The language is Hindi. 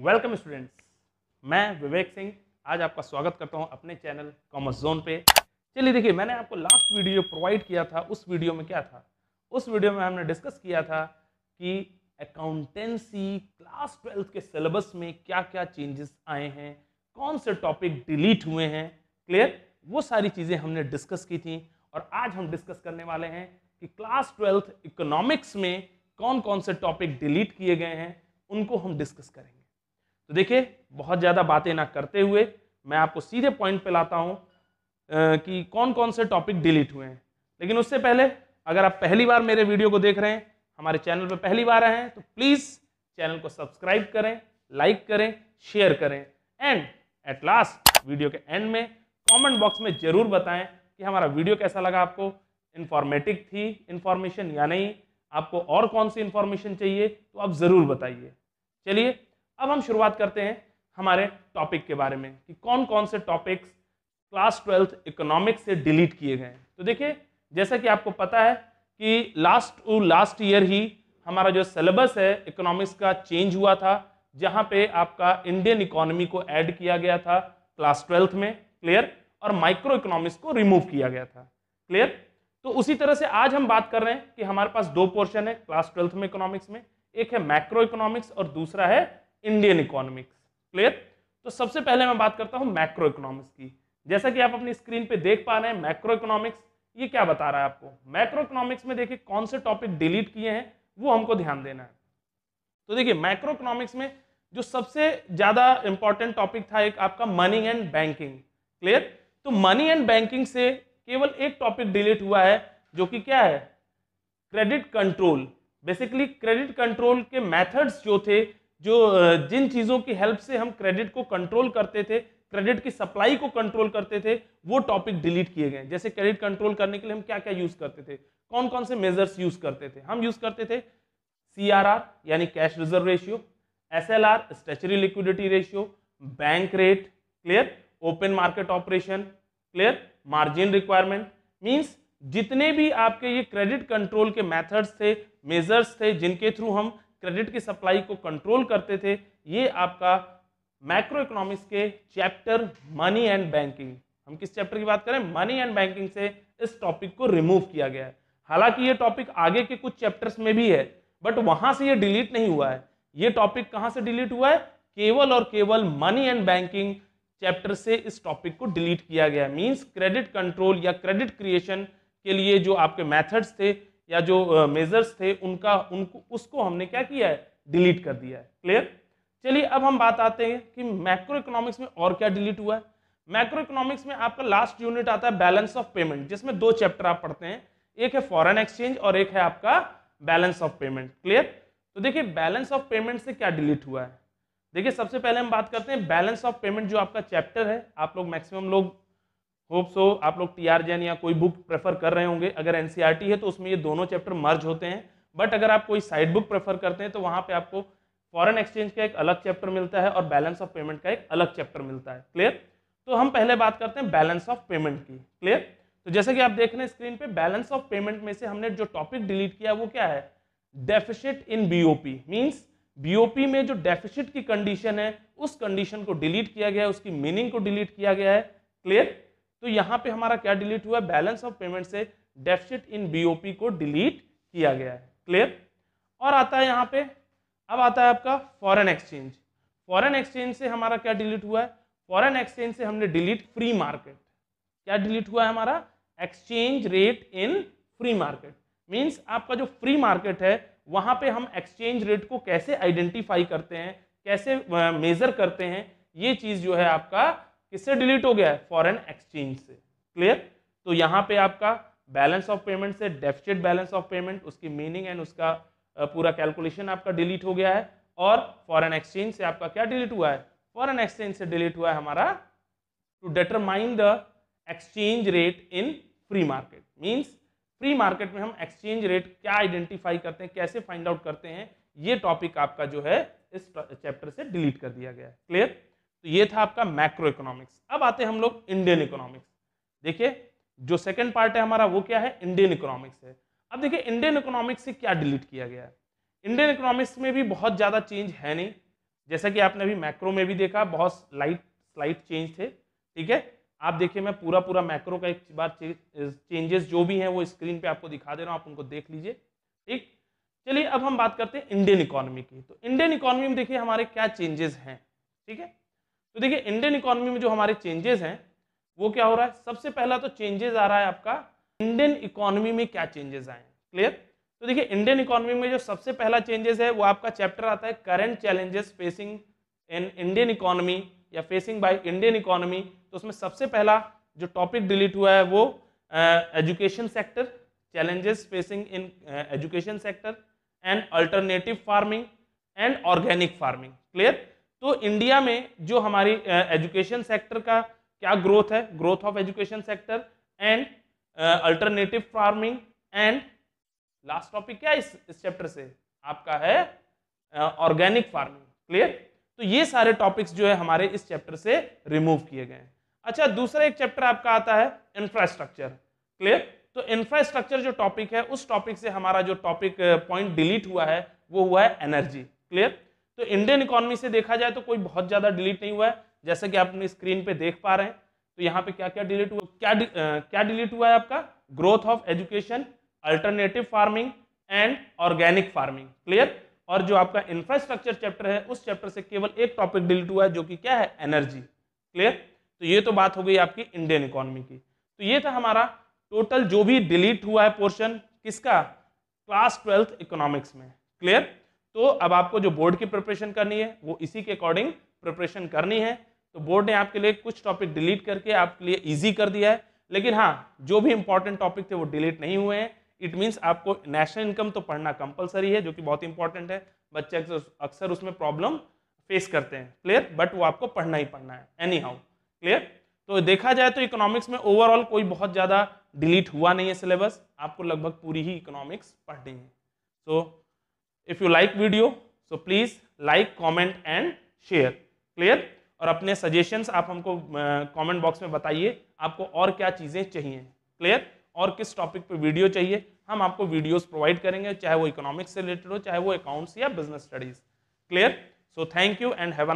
वेलकम स्टूडेंट्स मैं विवेक सिंह आज आपका स्वागत करता हूं अपने चैनल कॉमर्स जोन पे चलिए देखिए मैंने आपको लास्ट वीडियो प्रोवाइड किया था उस वीडियो में क्या था उस वीडियो में हमने डिस्कस किया था कि अकाउंटेंसी क्लास ट्वेल्थ के सिलेबस में क्या क्या चेंजेस आए हैं कौन से टॉपिक डिलीट हुए हैं क्लियर वो सारी चीज़ें हमने डिस्कस की थी और आज हम डिस्कस करने वाले हैं कि क्लास ट्वेल्थ इकोनॉमिक्स में कौन कौन से टॉपिक डिलीट किए गए हैं उनको हम डिस्कस करेंगे तो देखिए बहुत ज़्यादा बातें ना करते हुए मैं आपको सीधे पॉइंट पे लाता हूँ कि कौन कौन से टॉपिक डिलीट हुए हैं लेकिन उससे पहले अगर आप पहली बार मेरे वीडियो को देख रहे हैं हमारे चैनल पर पहली बार आए हैं तो प्लीज़ चैनल को सब्सक्राइब करें लाइक करें शेयर करें एंड एट लास्ट वीडियो के एंड में कमेंट बॉक्स में ज़रूर बताएं कि हमारा वीडियो कैसा लगा आपको इन्फॉर्मेटिव थी इन्फॉर्मेशन या नहीं आपको और कौन सी इन्फॉर्मेशन चाहिए तो आप ज़रूर बताइए चलिए अब हम शुरुआत करते हैं हमारे टॉपिक के बारे में कि कौन कौन से टॉपिक्स क्लास ट्वेल्थ इकोनॉमिक्स से डिलीट किए गए तो देखिए जैसा कि आपको पता है कि लास्ट टू लास्ट ईयर ही हमारा जो सिलेबस है इकोनॉमिक्स का चेंज हुआ था जहां पे आपका इंडियन इकोनॉमी को ऐड किया गया था क्लास ट्वेल्थ में क्लियर और माइक्रो इकोनॉमिक्स को रिमूव किया गया था क्लियर तो उसी तरह से आज हम बात कर रहे हैं कि हमारे पास दो पोर्शन है क्लास ट्वेल्थ में इकोनॉमिक्स में एक है मैक्रो इकोनॉमिक्स और दूसरा है इंडियन इकोनॉमिक्स क्लियर तो सबसे पहले मैं बात करता हूं मैक्रो इकोनॉमिक्स की जैसा कि आप अपनी स्क्रीन पे देख पा रहे हैं मैक्रो इकोनॉमिक्स ये क्या बता रहा है आपको मैक्रो इकोनॉमिक्स में देखिए कौन से टॉपिक डिलीट किए हैं वो हमको ध्यान देना है तो देखिए मैक्रो इकोनॉमिक्स में जो सबसे ज़्यादा इंपॉर्टेंट टॉपिक था एक आपका मनी एंड बैंकिंग क्लियर तो मनी एंड बैंकिंग से केवल एक टॉपिक डिलीट हुआ है जो कि क्या है credit control basically credit control के मेथड्स जो थे जो जिन चीज़ों की हेल्प से हम क्रेडिट को कंट्रोल करते थे क्रेडिट की सप्लाई को कंट्रोल करते थे वो टॉपिक डिलीट किए गए जैसे क्रेडिट कंट्रोल करने के लिए हम क्या क्या यूज़ करते थे कौन कौन से मेजर्स यूज़ करते थे हम यूज़ करते थे सी यानी cash reserve ratio S L R liquidity ratio bank rate clear open market operation clear margin requirement means जितने भी आपके ये क्रेडिट कंट्रोल के मेथड्स थे मेजर्स थे जिनके थ्रू हम क्रेडिट की सप्लाई को कंट्रोल करते थे ये आपका मैक्रो इकोनॉमिक्स के चैप्टर मनी एंड बैंकिंग हम किस चैप्टर की बात करें मनी एंड बैंकिंग से इस टॉपिक को रिमूव किया गया है हालांकि ये टॉपिक आगे के कुछ चैप्टर्स में भी है बट वहां से ये डिलीट नहीं हुआ है ये टॉपिक कहां से डिलीट हुआ है केवल और केवल मनी एंड बैंकिंग चैप्टर से इस टॉपिक को डिलीट किया गया मीन्स क्रेडिट कंट्रोल या क्रेडिट क्रिएशन के लिए जो आपके मेथड्स थे या जो मेजर्स थे उनका उनको उसको हमने क्या किया है डिलीट कर दिया है क्लियर चलिए अब हम बात आते हैं कि मैक्रो इकोनॉमिक्स में और क्या डिलीट हुआ है मैक्रो इकोनॉमिक्स में आपका लास्ट यूनिट आता है बैलेंस ऑफ पेमेंट जिसमें दो चैप्टर आप पढ़ते हैं एक है फॉरेन एक्सचेंज और एक है आपका बैलेंस ऑफ पेमेंट क्लियर तो देखिए बैलेंस ऑफ पेमेंट से क्या डिलीट हुआ है देखिए सबसे पहले हम बात करते हैं बैलेंस ऑफ पेमेंट जो आपका चैप्टर है आप लोग मैक्सिमम लोग होप सो आप लोग टी आर जैन या कोई बुक प्रेफर कर रहे होंगे अगर एन e है तो उसमें ये दोनों चैप्टर मर्ज होते हैं बट अगर आप कोई साइड बुक प्रेफर करते हैं तो वहाँ पे आपको फॉरेन एक्सचेंज का एक अलग चैप्टर मिलता है और बैलेंस ऑफ पेमेंट का एक अलग चैप्टर मिलता है क्लियर तो हम पहले बात करते हैं बैलेंस ऑफ पेमेंट की क्लियर तो जैसे कि आप देख रहे हैं स्क्रीन पे बैलेंस ऑफ पेमेंट में से हमने जो टॉपिक डिलीट किया वो क्या है deficit in BOP means BOP में जो डेफिसिट की कंडीशन है उस कंडीशन को डिलीट किया गया है उसकी मीनिंग को डिलीट किया गया है क्लियर तो यहाँ पे हमारा क्या डिलीट हुआ बैलेंस ऑफ पेमेंट से डेफिसिट इन बीओपी को डिलीट किया गया है क्लियर और आता है यहाँ पे अब आता है आपका फॉरेन एक्सचेंज फॉरेन एक्सचेंज से हमारा क्या डिलीट हुआ है फॉरेन एक्सचेंज से हमने डिलीट फ्री मार्केट क्या डिलीट हुआ है हमारा exchange rate in free market means आपका जो फ्री मार्केट है वहाँ पे हम एक्सचेंज रेट को कैसे आइडेंटिफाई करते हैं कैसे मेज़र करते हैं ये चीज़ जो है आपका किससे डिलीट हो गया है फॉरेन एक्सचेंज से क्लियर तो यहाँ पे आपका बैलेंस ऑफ पेमेंट से डेफिसिट बैलेंस ऑफ पेमेंट उसकी मीनिंग एंड उसका पूरा कैलकुलेशन आपका डिलीट हो गया है और फॉरेन एक्सचेंज से आपका क्या डिलीट हुआ है फॉरेन एक्सचेंज से डिलीट हुआ है हमारा to determine the exchange rate in free market means free market में हम एक्सचेंज रेट क्या आइडेंटिफाई करते हैं कैसे फाइंड आउट करते हैं ये टॉपिक आपका जो है इस चैप्टर से डिलीट कर दिया गया है क्लियर तो ये था आपका मैक्रो इकोनॉमिक्स अब आते हैं हम लोग इंडियन इकोनॉमिक्स देखिए जो सेकंड पार्ट है हमारा वो क्या है इंडियन इकोनॉमिक्स है अब देखिए इंडियन इकोनॉमिक्स से क्या डिलीट किया गया है इंडियन इकोनॉमिक्स में भी बहुत ज़्यादा चेंज है नहीं जैसा कि आपने अभी मैक्रो में भी देखा बहुत लाइट स्लाइट चेंज थे ठीक है आप देखिए मैं पूरा पूरा मैक्रो का एक बार चेंजेस जो भी हैं वो स्क्रीन पर आपको दिखा दे रहा हूँ आप उनको देख लीजिए ठीक चलिए अब हम बात करते हैं इंडियन इकोनॉमी की तो इंडियन इकोनॉमी में देखिए हमारे क्या चेंजेस हैं ठीक है तो देखिए इंडियन इकोनॉमी में जो हमारे चेंजेस हैं वो क्या हो रहा है सबसे पहला तो चेंजेस आ रहा है आपका इंडियन इकोनॉमी में क्या चेंजेस आए हैं क्लियर तो देखिए इंडियन इकोनॉमी में जो सबसे पहला चेंजेस है वो आपका चैप्टर आता है current challenges facing in Indian economy या फेसिंग बाय इंडियन इकोनॉमी तो उसमें सबसे पहला जो टॉपिक डिलीट हुआ है वो education sector challenges facing in education sector and alternative farming and organic farming clear तो इंडिया में जो हमारी एजुकेशन सेक्टर का क्या ग्रोथ है growth of education sector and alternative farming and last topic क्या इस इस चैप्टर से आपका है ऑर्गेनिक फार्मिंग क्लियर तो ये सारे टॉपिक्स जो है हमारे इस चैप्टर से रिमूव किए गए हैं अच्छा दूसरा एक चैप्टर आपका आता है इंफ्रास्ट्रक्चर क्लियर तो इंफ्रास्ट्रक्चर जो टॉपिक है उस टॉपिक से हमारा जो टॉपिक पॉइंट डिलीट हुआ है वो हुआ है एनर्जी क्लियर तो इंडियन इकोनॉमी से देखा जाए तो कोई बहुत ज़्यादा डिलीट नहीं हुआ है जैसे कि आप अपनी स्क्रीन पे देख पा रहे हैं तो यहाँ पे क्या क्या डिलीट हुआ क्या आ, क्या डिलीट हुआ है आपका growth of education alternative farming and organic farming clear और जो आपका इंफ्रास्ट्रक्चर चैप्टर है उस चैप्टर से केवल एक टॉपिक डिलीट हुआ है जो कि क्या है एनर्जी क्लियर तो ये तो बात हो गई आपकी इंडियन इकोनॉमी की तो ये था हमारा टोटल जो भी डिलीट हुआ है पोर्शन किसका क्लास ट्वेल्थ इकोनॉमिक्स में क्लियर तो अब आपको जो बोर्ड की प्रिपरेशन करनी है वो इसी के अकॉर्डिंग प्रिपरेशन करनी है तो बोर्ड ने आपके लिए कुछ टॉपिक डिलीट करके आपके लिए ईजी कर दिया है लेकिन हाँ जो भी इंपॉर्टेंट टॉपिक थे वो डिलीट नहीं हुए हैं इट मीन्स आपको नेशनल इनकम तो पढ़ना कंपलसरी है जो कि बहुत इंपॉर्टेंट है बच्चे अक्सर उसमें प्रॉब्लम फेस करते हैं क्लियर बट वो आपको पढ़ना ही पढ़ना है एनी हाउ क्लियर तो देखा जाए तो इकोनॉमिक्स में ओवरऑल कोई बहुत ज़्यादा डिलीट हुआ नहीं है सिलेबस आपको लगभग पूरी ही इकोनॉमिक्स पढ़नी है so so, if you like video so please like comment and share clear और अपने सजेशंस आप हमको कमेंट uh, बॉक्स में बताइए आपको और क्या चीज़ें चाहिए क्लियर और किस टॉपिक पे वीडियो चाहिए हम आपको वीडियोस प्रोवाइड करेंगे चाहे वो इकोनॉमिक्स से रिलेटेड हो चाहे वो अकाउंट्स या business studies clear so thank you and have